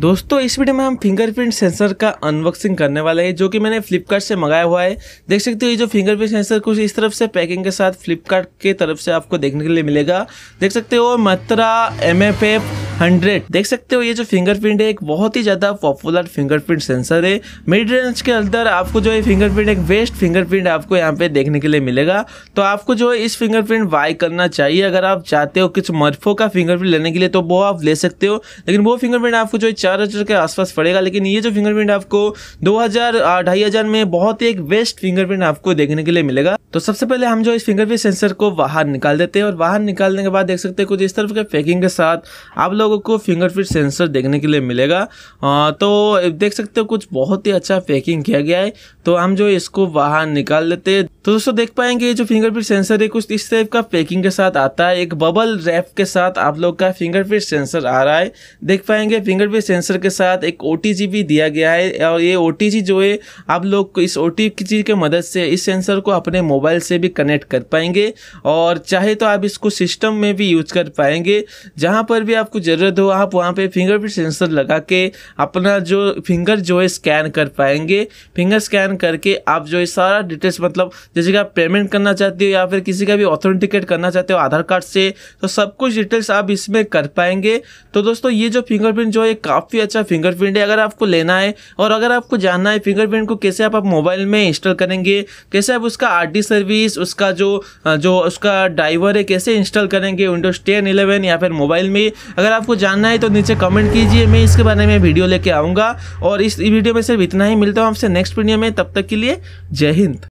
दोस्तों इस वीडियो में हम फिंगरप्रिंट सेंसर का अनबॉक्सिंग करने वाले हैं जो कि मैंने फ्लिपकार्ट से मंगाया हुआ है देख सकते हो ये जो फिंगरप्रिंट सेंसर कुछ इस तरफ से पैकिंग के साथ फ्लिपकार्ट के तरफ से आपको देखने के लिए मिलेगा देख सकते हो मत्रा एम एफ एफ हंड्रेड देख सकते हो ये जो फिंगरप्रिंट है एक बहुत ही ज्यादा पॉपुलर फिंगरप्रिंट सेंसर है मिड रेंज के अंदर आपको जो है फिंगरप्रिंट एक बेस्ट फिंगरप्रिंट आपको यहाँ पे देखने के लिए मिलेगा तो आपको जो है इस फिंगरप्रिंट बाय करना चाहिए अगर आप चाहते हो कुछ मर्फो का फिंगरप्रिंट लेने के लिए तो वो आप ले सकते हो लेकिन वो फिंगरप्रिंट आपको जो है चार हज़ार के आसपास पड़ेगा लेकिन ये जो फिंगरप्रिंट आपको दो हज़ार ढाई हज़ार में बहुत ही एक बेस्ट फिंगरप्रिंट आपको देखने के लिए मिलेगा तो सबसे पहले हम जो इस फिंगरप्रिंट सेंसर को बाहर निकाल देते हैं और बाहर निकालने के बाद देख सकते हैं कुछ इस तरफ के पैकिंग के साथ आप लोग लोगों को फिंगरप्रिंट सेंसर देखने के लिए मिलेगा आ, तो देख सकते हो कुछ बहुत ही अच्छा पैकिंग किया गया है तो हम जो इसको बाहर निकाल लेते हैं तो दोस्तों देख पाएंगे जो फिंगरप्रिंट सेंसर है कुछ इस टाइप का पैकिंग के साथ आता है एक बबल रैप के साथ आप लोग का फिंगरप्रिंट सेंसर आ रहा है देख पाएंगे फिंगरप्रिंट सेंसर के साथ एक ओ भी दिया गया है और ये ओ जो है आप लोग इस ओ की मदद से इस सेंसर को अपने मोबाइल से भी कनेक्ट कर पाएंगे और चाहे तो आप इसको सिस्टम में भी यूज कर पाएंगे जहाँ पर भी आपको जरूरत ज़रूरत हो आप वहाँ पे फिंगरप्रिंट सेंसर लगा के अपना जो फिंगर जो है स्कैन कर पाएंगे फिंगर स्कैन करके आप जो है सारा डिटेल्स मतलब जैसे कि आप पेमेंट करना चाहते हो या फिर किसी का भी ऑथेंटिकेट करना चाहते हो आधार कार्ड से तो सब कुछ डिटेल्स आप इसमें कर पाएंगे तो दोस्तों ये जो फिंगरप्रिंट जो है काफ़ी अच्छा फिंगरप्रिंट है अगर आपको लेना है और अगर आपको जानना है फिंगरप्रिंट को कैसे आप, मोबाइल में इंस्टॉल करेंगे कैसे आप उसका आर सर्विस उसका जो जो उसका ड्राइवर है कैसे इंस्टॉल करेंगे विंडोज़ टेन इलेवन या फिर मोबाइल में अगर आप आपको जानना है तो नीचे कमेंट कीजिए मैं इसके बारे में वीडियो लेके आऊँगा और इस वीडियो में सिर्फ इतना ही मिलता हूँ आपसे नेक्स्ट वीडियो में तब तक के लिए जय हिंद